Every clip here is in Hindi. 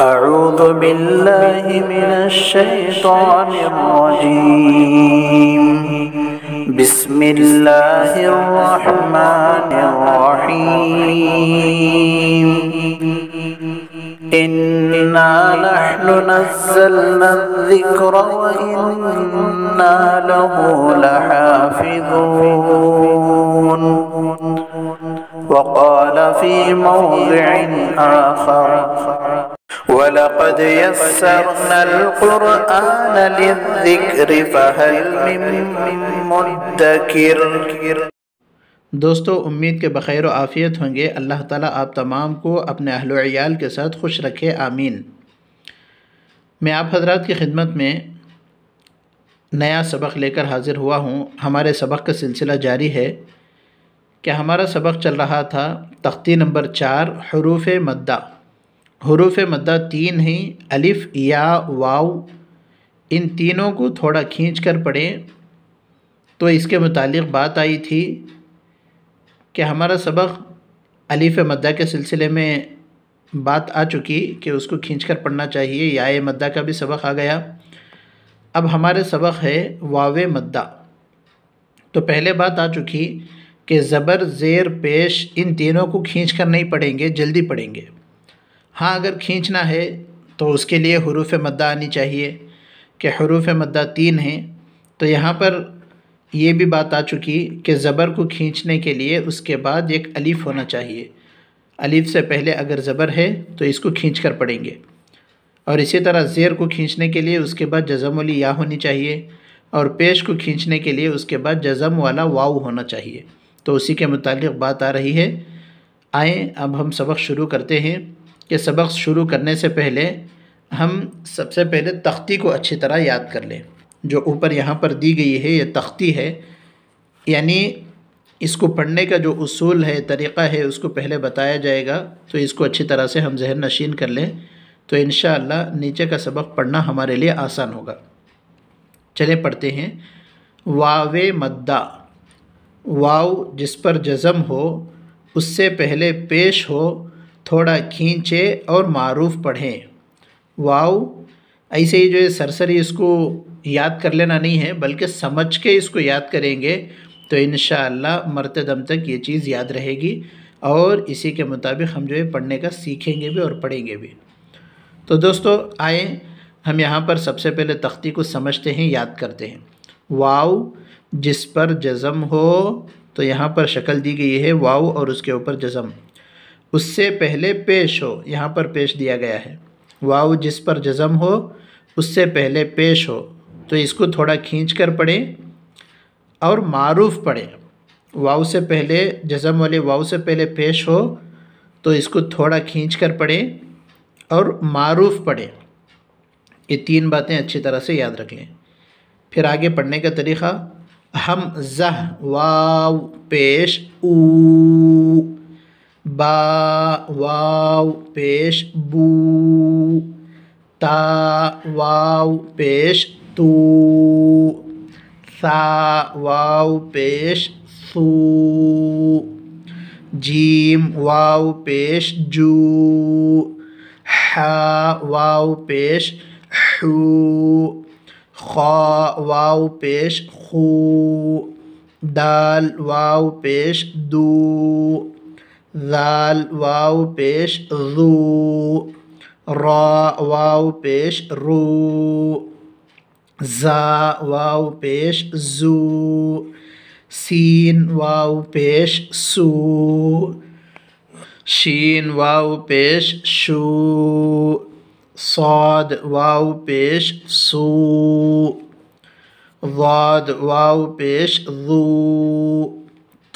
أعوذ بالله من الشيطان الرجيم بسم الله الرحمن الرحيم إنا نحن نزلنا الذكر وإنا له لحافظون وقال في موضع آخر ولقد يسرنا القرآن للذكر فهل من مدكر दोस्तों उम्मीद के बखैर आफ़ियत होंगे अल्लाह ताला आप तमाम को अपने अहल अहलोयाल के साथ खुश रखे आमीन मैं आप हजरात की खिदमत में नया सबक लेकर हाज़िर हुआ हूँ हमारे सबक का सिलसिला जारी है कि हमारा सबक चल रहा था तख्ती नंबर चार हरूफ मद्दा हरूफ मद्दा तीन ही अलिफ या वाव इन तीनों को थोड़ा खींच कर पढ़ें तो इसके मुतालिक बात आई थी कि हमारा सबक अलिफ मद्दा के सिलसिले में बात आ चुकी कि उसको खींच कर पढ़ना चाहिए या मद्दा का भी सबक आ गया अब हमारे सबक है वाव मद्दा तो पहले बात आ चुकी के ज़बर ज़ेर पेश इन तीनों को खींच कर नहीं पढ़ेंगे जल्दी पढ़ेंगे हाँ अगर खींचना है तो उसके लिए हरूफ मद्दा आनी चाहिए कि हरूफ मद्दा तीन हैं तो यहाँ पर ये भी बात आ चुकी कि ज़बर को खींचने के लिए उसके बाद एक अलीफ़ होना चाहिए अलीफ़ से पहले अगर ज़बर है तो इसको खींच कर पढ़ेंगे और इसी तरह ज़ेर को खींचने के लिए उसके बाद जज़म वाली या होनी चाहिए और पेश को खींचने के लिए उसके बाद जज़म वाला वाव होना चाहिए तो उसी के मुतालिक बात आ रही है आए अब हम सबक शुरू करते हैं कि सबक शुरू करने से पहले हम सबसे पहले तख्ती को अच्छी तरह याद कर लें जो ऊपर यहाँ पर दी गई है ये तख्ती है यानी इसको पढ़ने का जो उसूल है तरीक़ा है उसको पहले बताया जाएगा तो इसको अच्छी तरह से हम जहन नशीन कर लें तो इन नीचे का सबक पढ़ना हमारे लिए आसान होगा चले पढ़ते हैं वावे मद्दा वाव जिस पर जज़म हो उससे पहले पेश हो थोड़ा खींचे और मारूफ पढ़ें वाव ऐसे ही जो है सरसरी इसको याद कर लेना नहीं है बल्कि समझ के इसको याद करेंगे तो इन मरते दम तक ये चीज़ याद रहेगी और इसी के मुताबिक हम जो है पढ़ने का सीखेंगे भी और पढ़ेंगे भी तो दोस्तों आए हम यहाँ पर सबसे पहले तख्ती को समझते हैं याद करते हैं वाव जिस पर जज़म हो तो यहाँ पर शक्ल दी गई है वाव और उसके ऊपर जज़म उससे पहले पेश हो यहाँ पर पेश दिया गया है वाव जिस पर जज़म हो उससे पहले पेश हो तो इसको थोड़ा खींच कर पढ़ें और मारूफ पढ़ें वाव से पहले जज़म वाले वाव से पहले पेश हो तो इसको थोड़ा खींच कर पढ़ें और मारूफ पढ़ें ये तीन बातें अच्छी तरह से याद रख लें फिर आगे पढ़ने का तरीक़ा हम जह वाव पेश ऊ बा वाव पेश बू ता वाव पेश तू सा वाव पेश सू जीम वाव पेश जू हा वाव पेश हू खा वाव पेश خو دال واو پیش دو زال واو پیش ذو را واو پیش رو زا واو پیش زو سین واو پیش سو شین واو پیش شو صاد واو پیش سو ضاد واو پیش ذو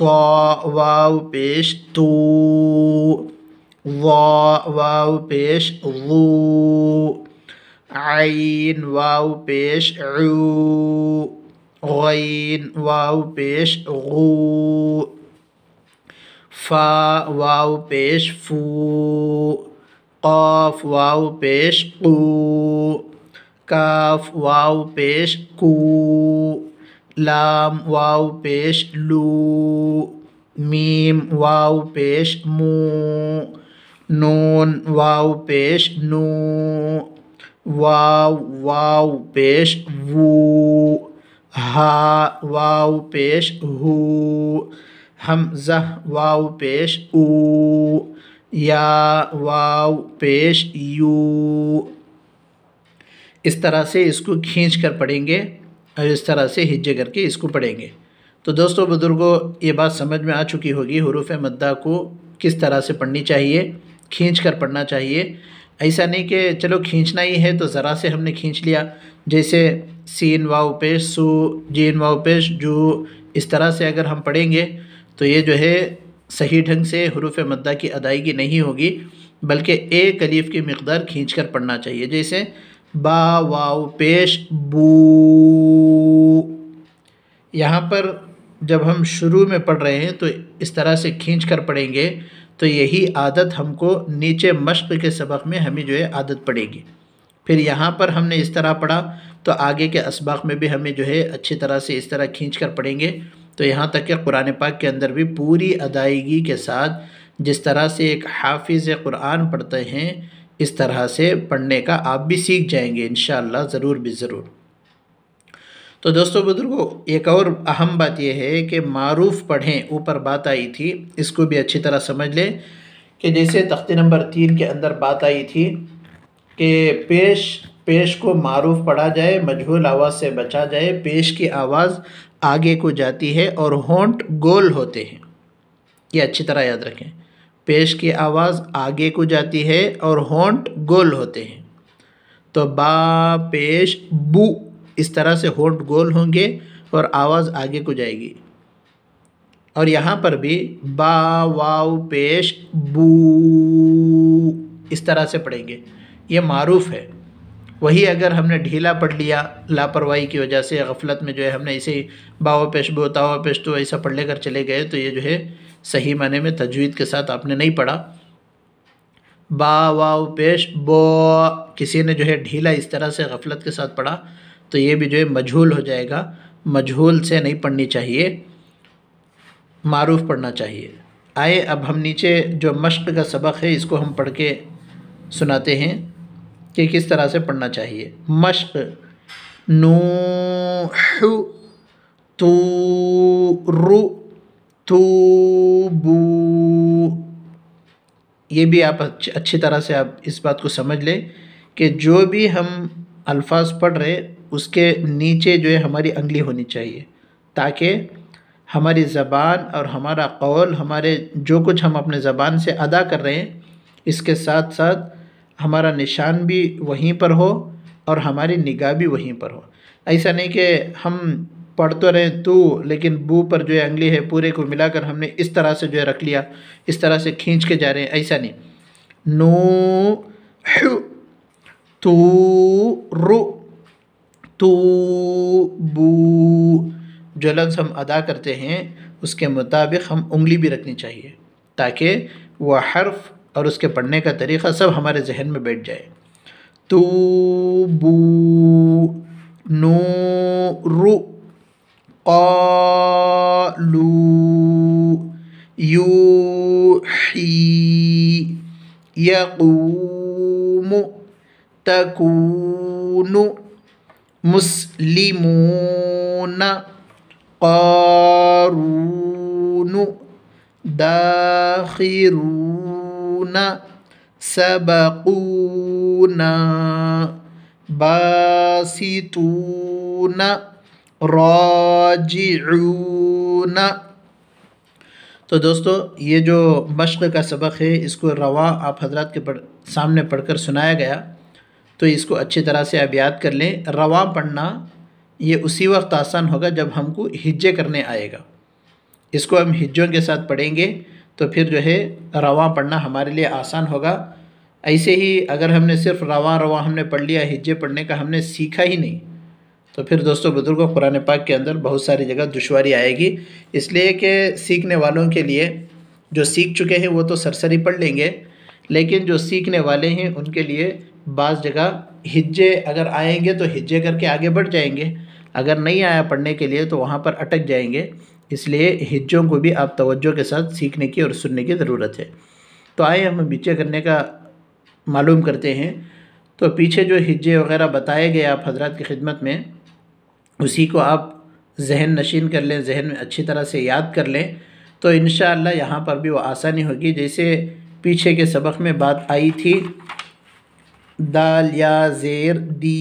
طا واو پیش تو ضا واو پیش ذو عين واو پیش عو غين واو پیش غو فا واو پیش فو قاف واو پیش قو काफ वाव पेश कू लाम वाव पेश लू मीम वाव पेश मू नून वाव पेश नू वाव वाव पेश वू हा वाव पेश हु हमज़ा वाव पेश ऊ या वाव पेश यू इस तरह से इसको खींच कर पढ़ेंगे और इस तरह से हिज्जे करके इसको पढ़ेंगे तो दोस्तों बुज़ुर्गों ये बात समझ में आ चुकी होगी हरूफ मद्दा को किस तरह से पढ़नी चाहिए खींच कर पढ़ना चाहिए ऐसा नहीं कि चलो खींचना ही है तो ज़रा से हमने खींच लिया जैसे सीन वाव पेश सु जीन वाव पेश जो इस तरह से अगर हम पढ़ेंगे तो ये जो है सही ढंग से हरूफ मद्दा की अदायगी नहीं होगी बल्कि एक अलीफ़ की मकदार खींच कर पढ़ना चाहिए जैसे बा वाव पेश बू यहाँ पर जब हम शुरू में पढ़ रहे हैं तो इस तरह से खींच कर पढ़ेंगे तो यही आदत हमको नीचे मश्क के सबक में हमें जो है आदत पड़ेगी फिर यहाँ पर हमने इस तरह पढ़ा तो आगे के इसबाक में भी हमें जो है अच्छी तरह से इस तरह खींच कर पढ़ेंगे तो यहाँ तक कि कुरान पाक के अंदर भी पूरी अदायगी के साथ जिस तरह से एक हाफिज़ कुरान पढ़ते हैं इस तरह से पढ़ने का आप भी सीख जाएंगे इन ज़रूर भी ज़रूर तो दोस्तों बुजुर्गों एक और अहम बात यह है कि मारूफ पढ़ें ऊपर बात आई थी इसको भी अच्छी तरह समझ लें कि जैसे तख्ती नंबर तीन के अंदर बात आई थी कि पेश पेश को मरूफ पढ़ा जाए मजहूल आवाज़ से बचा जाए पेश की आवाज़ आगे को जाती है और होंट गोल होते हैं ये अच्छी तरह याद रखें पेश की आवाज़ आगे को जाती है और होंट गोल होते हैं तो बा पेश बू इस तरह से होंट गोल होंगे और आवाज़ आगे को जाएगी और यहाँ पर भी बा वाव पेश बू इस तरह से पढ़ेंगे ये मारूफ है वही अगर हमने ढीला पढ़ लिया लापरवाही की वजह से गफलत में जो है हमने इसे बाव पेश ताव पेश तो ऐसा पढ़ लेकर चले गए तो ये जो है सही माने में तजवीद के साथ आपने नहीं पढ़ा बा वा उपेश बो किसी ने जो है ढीला इस तरह से गफलत के साथ पढ़ा तो ये भी जो है मजहूल हो जाएगा मजहूल से नहीं पढ़नी चाहिए मारूफ पढ़ना चाहिए आए अब हम नीचे जो मश्क का सबक है इसको हम पढ़ के सुनाते हैं कि किस तरह से पढ़ना चाहिए मश्क नू तू रू थूबू ये भी आप अच्छी अच्छी तरह से आप इस बात को समझ लें कि जो भी हम अल्फाज पढ़ रहे उसके नीचे जो है हमारी अंगली होनी चाहिए ताकि हमारी ज़बान और हमारा कौल हमारे जो कुछ हम अपने ज़बान से अदा कर रहे हैं इसके साथ साथ हमारा निशान भी वहीं पर हो और हमारी निगाह भी वहीं पर हो ऐसा नहीं कि हम पढ़ तो रहे तू लेकिन बू पर जो है अंगली है पूरे को मिलाकर हमने इस तरह से जो है रख लिया इस तरह से खींच के जा रहे हैं ऐसा नहीं नू तू रु तू बू जो लफ्ज़ हम अदा करते हैं उसके मुताबिक हम उंगली भी रखनी चाहिए ताकि वह हर्फ और उसके पढ़ने का तरीक़ा सब हमारे जहन में बैठ जाए तो बू नू रू قالوا يوحي يقوم تكون مسلمون قارون داخرون سبقونا باسطون राजिऊन तो दोस्तों ये जो मश्क़ का सबक है इसको रवा आप हजरत के पढ़ सामने पढ़कर सुनाया गया तो इसको अच्छी तरह से आप याद कर लें रवा पढ़ना ये उसी वक्त आसान होगा जब हमको हिज्जे करने आएगा इसको हम हिज्जों के साथ पढ़ेंगे तो फिर जो है रवा पढ़ना हमारे लिए आसान होगा ऐसे ही अगर हमने सिर्फ रवा रवा हमने पढ़ लिया हिज्जे पढ़ने का हमने सीखा ही नहीं तो फिर दोस्तों बुज़ुर्गों कुरान पाक के अंदर बहुत सारी जगह दुशारी आएगी इसलिए कि सीखने वालों के लिए जो सीख चुके हैं वो तो सरसरी पढ़ लेंगे लेकिन जो सीखने वाले हैं उनके लिए बाज़ जगह हिज्जे अगर आएंगे तो हिज्जे करके आगे बढ़ जाएंगे अगर नहीं आया पढ़ने के लिए तो वहाँ पर अटक जाएंगे इसलिए हिज्जों को भी आप तवज्जो के साथ सीखने की और सुनने की ज़रूरत है तो आए हम पीछे करने का मालूम करते हैं तो पीछे जो हिज्जे वगैरह बताए गए आप हजरत की खिदमत में उसी को आप जहन नशीन कर लें जहन में अच्छी तरह से याद कर लें तो इन यहाँ पर भी वो आसानी होगी जैसे पीछे के सबक में बात आई थी दाल या ज़ेर दी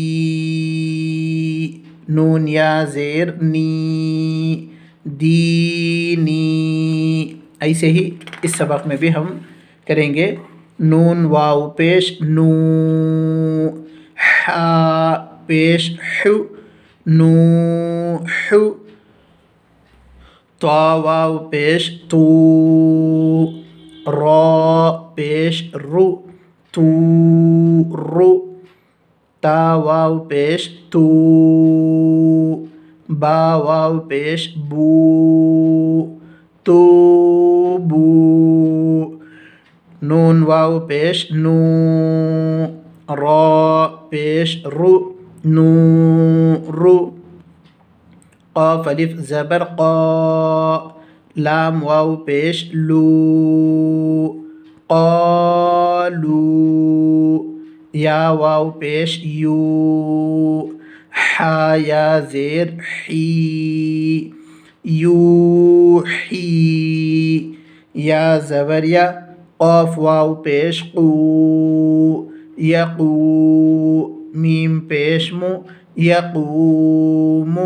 नून या ज़ेर नी दी नी ऐसे ही इस सबक में भी हम करेंगे नून वाव पेश नू हा पेश हु Nuhu Tua waw pesh Tu Ra pesh Ru Tu Ru Ta waw pesh Tu Ba waw pesh Bu Tu Bu Nun waw pesh Nu Ra pesh Ru نور قاف الف زبر قا لام واو بيش لو قالو يا واو بيش يو حا يا زير حي يو حي يا زبر يا قاف واو بيش قو يقو ميم پیش مو یقوم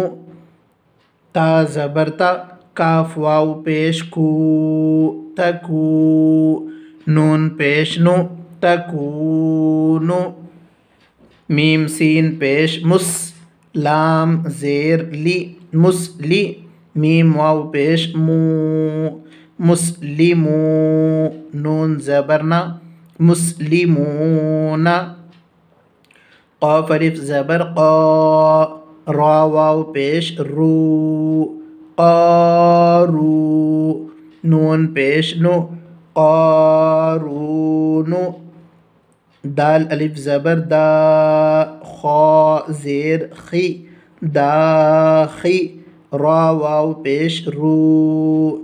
تا زبرتا كاف واو پیش کو تکو نون پیش نو تکونو میم سین پیش مس لام زير لي مس لي ميم واو پیش مو مسلمو نون زبرنا مسلمونا قاف الف زبر قا را واو پیش رو قارو نون پیش نو قارونو دال الف زبر دا خا زیر خی خی را واو پیش رو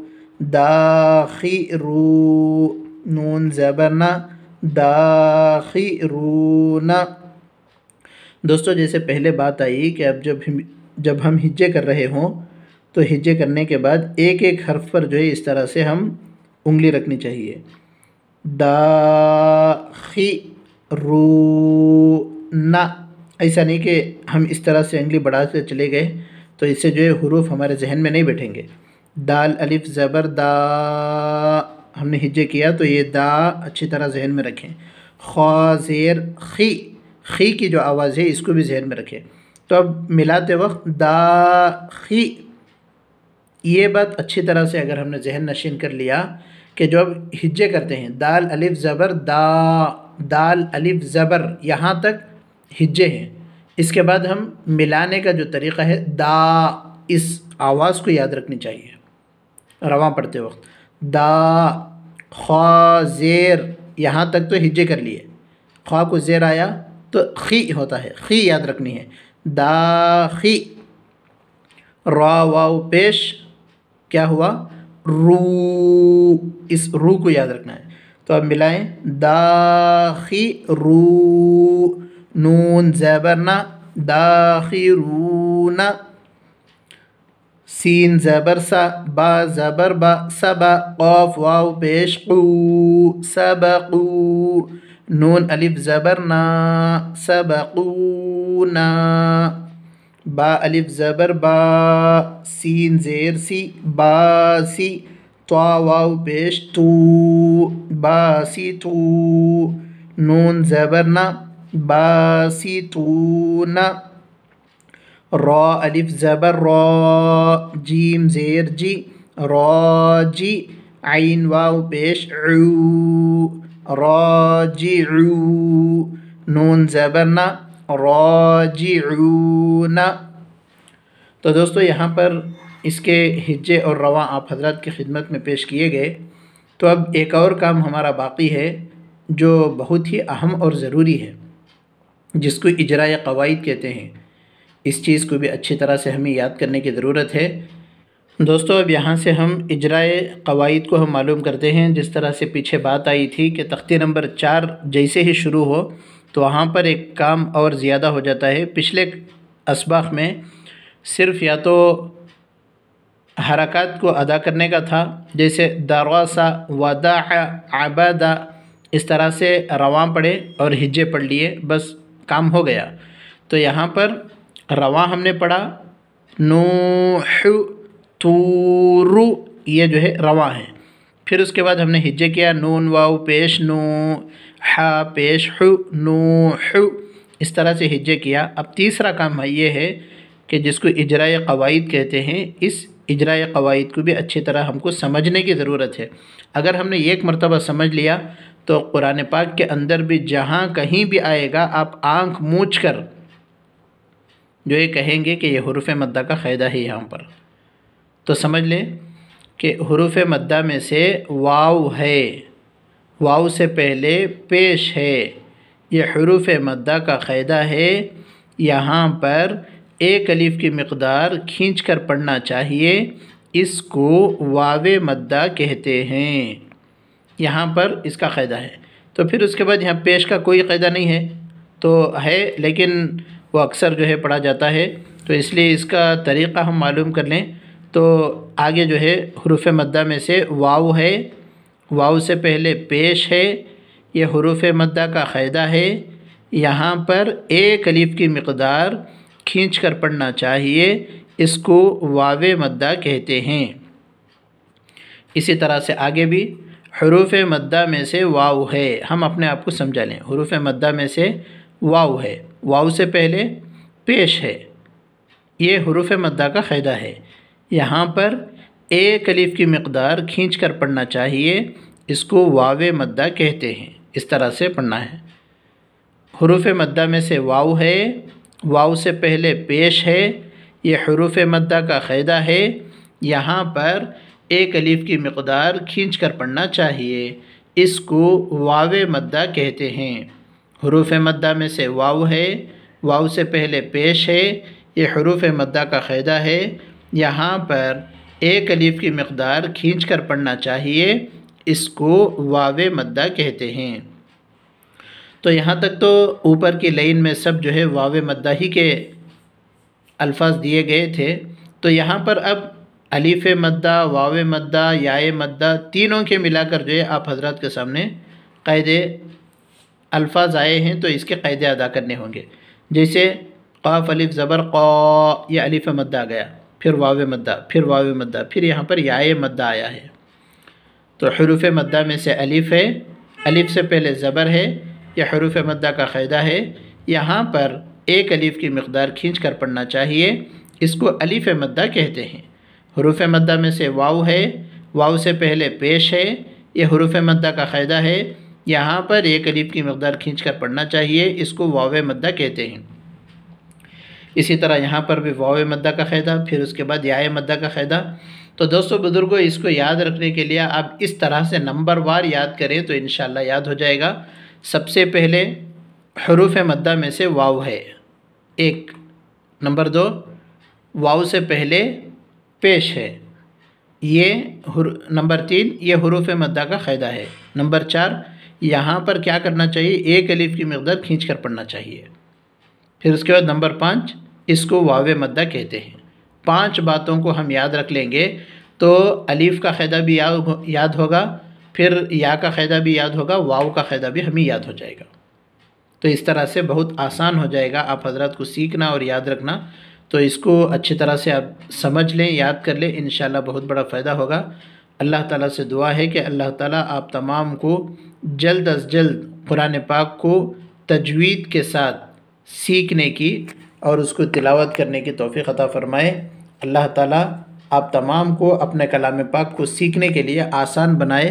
خی رو نون زبرنا رو رونا दोस्तों जैसे पहले बात आई कि अब जब हम जब हम हिज्जे कर रहे हों तो हिज्जे करने के बाद एक एक हर्फ पर जो है इस तरह से हम उंगली रखनी चाहिए दाखी रू ना ऐसा नहीं कि हम इस तरह से उंगली बढ़ाते चले गए तो इससे जो है हरूफ हमारे जहन में नहीं बैठेंगे दाल अलिफ ज़बर दा हमने हिज्जे किया तो ये दा अच्छी तरह जहन में रखें खा जेर खी खी की जो आवाज़ है इसको भी जहन में रखें तो अब मिलाते वक्त दा खी ये बात अच्छी तरह से अगर हमने जहन नशीन कर लिया कि जो अब हिज्जे करते हैं दाल अलिफ ज़बर दा दाल अलिफ ज़बर यहाँ तक हिज्जे हैं इसके बाद हम मिलाने का जो तरीक़ा है दा इस आवाज़ को याद रखनी चाहिए रवा पढ़ते वक्त दा खा ज़ेर यहाँ तक तो हिज्जे कर लिए ख़्वा को ज़ेर आया तो खी होता है खी याद रखनी है दाखी रा वाव पेश क्या हुआ रू इस रू को याद रखना है तो अब मिलाएं दाखी रू नून जैबरना दाखी रूना सीन जबर सा बा जबर बा सबा कौफ वाव पेश सबू نون ألف زبرنا سبقونا با ألف زبر با سين زير سي باسي طا واو بيش تو باسي تو نون زبرنا باسي تونا را ألف زبر را جيم زير جي راجي عين واو بيش عو नून जबरना राजिऊना तो दोस्तों यहाँ पर इसके हिज्जे और रवा आप हजरत की खिदमत में पेश किए गए तो अब एक और काम हमारा बाकी है जो बहुत ही अहम और ज़रूरी है जिसको इजरा कवायद कहते हैं इस चीज़ को भी अच्छी तरह से हमें याद करने की ज़रूरत है दोस्तों अब यहाँ से हम इजराए कवायद को हम मालूम करते हैं जिस तरह से पीछे बात आई थी कि तख्ती नंबर चार जैसे ही शुरू हो तो वहाँ पर एक काम और ज़्यादा हो जाता है पिछले इसबाक में सिर्फ या तो हरकत को अदा करने का था जैसे दरवासा वादा आबादा इस तरह से रवा पढ़े और हिज्जे पढ़ लिए बस काम हो गया तो यहाँ पर रवा हमने पढ़ा नू तूरु ये जो है रवा है फिर उसके बाद हमने हिज्जे किया नून वाव पेश नू हा पेश हु नू हु इस तरह से हिज्जे किया अब तीसरा काम है ये है कि जिसको इजराए कवायद कहते हैं इस इजरा कवायद को भी अच्छी तरह हमको समझने की ज़रूरत है अगर हमने एक मरतबा समझ लिया तो कुरान पाक के अंदर भी जहाँ कहीं भी आएगा आप आँख मूछ कर जो ये कहेंगे कि यह हरूफ मद्दा का फ़ायदा है यहाँ पर तो समझ लें कि हरूफ मद्दा में से वाव है वाव से पहले पेश है यह हरूफ मद्दा का क़ायदा है यहाँ पर एक अलीफ़ की मकदार खींच कर पढ़ना चाहिए इसको वाव मद्दा कहते हैं यहाँ पर इसका क़ायदा है तो फिर उसके बाद यहाँ पेश का कोई क़ायदा नहीं है तो है लेकिन वो अक्सर जो है पढ़ा जाता है तो इसलिए इसका तरीक़ा हम मालूम कर लें तो आगे जो है हरूफ मद्दा में से वाव है वाव से पहले पेश है यह हरूफ मद्दा का क़ायदा है यहाँ पर एक अलीफ़ की मकदार खींच कर पढ़ना चाहिए इसको वाव मद्दा कहते हैं इसी तरह से आगे भी हरूफ मद्दा में से वाव है हम अपने आप को समझा लें हरूफ मद्दा में से वाव है वाव से पहले पेश है ये हरूफ मद्दा का क़ायदा है यहाँ पर ए कलीफ़ की मकदार खींच कर पढ़ना चाहिए इसको वाव मद्दा कहते हैं इस तरह से पढ़ना है हरूफ मद्दा में से वाव है वाव से पहले पेश है ये हरूफ मद्दा का क़ायदा है यहाँ पर ए कलीफ़ की मकदार खींच कर पढ़ना चाहिए इसको वाव मद्दा कहते हैं हरूफ मद्दा में से वाव है वाव से पहले पेश है ये हरूफ मद्दा का क़ायदा है यहाँ पर एक अलीफ़ की मकदार खींच कर पढ़ना चाहिए इसको वाव मद्दा कहते हैं तो यहाँ तक तो ऊपर की लाइन में सब जो है वाव मद्दा ही के अल्फाज दिए गए थे तो यहाँ पर अब अलीफ़ मद्दा वाव मद्दा याए मद्दा तीनों के मिलाकर जो है आप हजरत के सामने कायदे अल्फाज आए हैं तो इसके क़ायदे अदा करने होंगे जैसे क़ाफ़ अलीफ़ ज़बर क़ा या अलीफ मद्दा गया फिर वाव मद्दा फिर वाव मद्दा फिर यहाँ पर याय मद्दा आया है तो हरूफ मद्दा में से अलिफ है अलिफ से पहले ज़बर है यह हरूफ मद्दा का क़ायदा है यहाँ पर एक अलिफ की मकदार खींच कर पढ़ना चाहिए इसको अलिफ मद्दा कहते हैं हरूफ मद्दा में से वाव है वाव से पहले पेश है यह हरूफ मद्दा का क़ायदा है यहाँ पर एक अलिफ की मकदार खींच कर पढ़ना चाहिए इसको वाव मद्दा कहते हैं इसी तरह यहाँ पर भी वाव मद्दा का फायदा फिर उसके बाद याय मद्दा का फायदा तो दोस्तों बुज़ुर्गों इसको याद रखने के लिए आप इस तरह से नंबर वार याद करें तो इन याद हो जाएगा सबसे पहले हरूफ मद्दा में से वाव है एक नंबर दो वाव से पहले पेश है ये नंबर तीन ये हरूफ मद्दा का कैदा है नंबर चार यहाँ पर क्या करना चाहिए एक अलीफ़ की मकदार खींच कर पढ़ना चाहिए फिर उसके बाद नंबर पाँच इसको वाव मद्दा कहते हैं पांच बातों को हम याद रख लेंगे तो अलीफ़ का खैदा भी याद याद होगा फिर या का खैदा भी याद होगा वाव का क़ायदा भी हमें याद हो जाएगा तो इस तरह से बहुत आसान हो जाएगा आप हजरत को सीखना और याद रखना तो इसको अच्छी तरह से आप समझ लें याद कर लें इन बहुत बड़ा फ़ायदा होगा अल्लाह ताला से दुआ है कि अल्लाह ताला आप तमाम को जल्द अज जल्द कुरान पाक को तजवीद के साथ सीखने की और उसको तिलावत करने की तोफ़ी अता फ़रमाए अल्लाह ताला आप तमाम को अपने कलाम पाक को सीखने के लिए आसान बनाए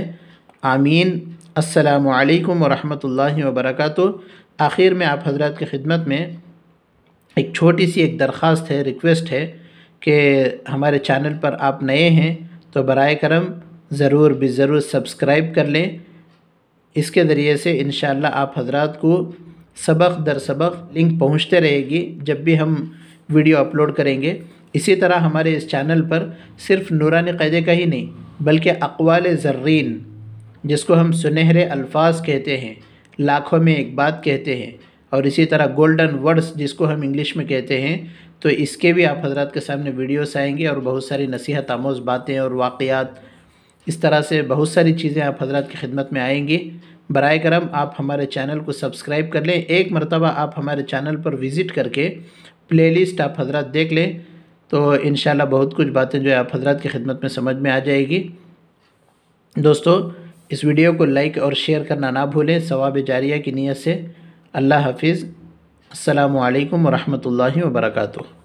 आमीन असलकम वरहल वबरक आखिर में आप हजरत की खिदमत में एक छोटी सी एक दरख्वास्त है रिक्वेस्ट है कि हमारे चैनल पर आप नए हैं तो बर करम ज़रूर भी ज़रूर सब्सक्राइब कर लें इसके ज़रिए से इन आप हजरात को सबक दर सबक लिंक पहुंचते रहेगी जब भी हम वीडियो अपलोड करेंगे इसी तरह हमारे इस चैनल पर सिर्फ नूरान क़ैदे का ही नहीं बल्कि अकवाल ज़र्रीन जिसको हम सुनहरे अल्फाज कहते हैं लाखों में एक बात कहते हैं और इसी तरह गोल्डन वर्ड्स जिसको हम इंग्लिश में कहते हैं तो इसके भी आप हजरत के सामने वीडियोस आएंगे और बहुत सारी नसीहत आमोज़ बातें और वाकयात इस तरह से बहुत सारी चीज़ें आप हजरत की खिदमत में आएंगी बर करम आप हमारे चैनल को सब्सक्राइब कर लें एक मरतबा आप हमारे चैनल पर विज़िट करके प्लेलिस्ट आप हजरत देख लें तो इन बहुत कुछ बातें जो है आप हजरत की खिदमत में समझ में आ जाएगी दोस्तों इस वीडियो को लाइक और शेयर करना ना भूलें सवाब जारिया की नीयत से अल्लाह हाफिज़ अल्लाम वरहमल वर्का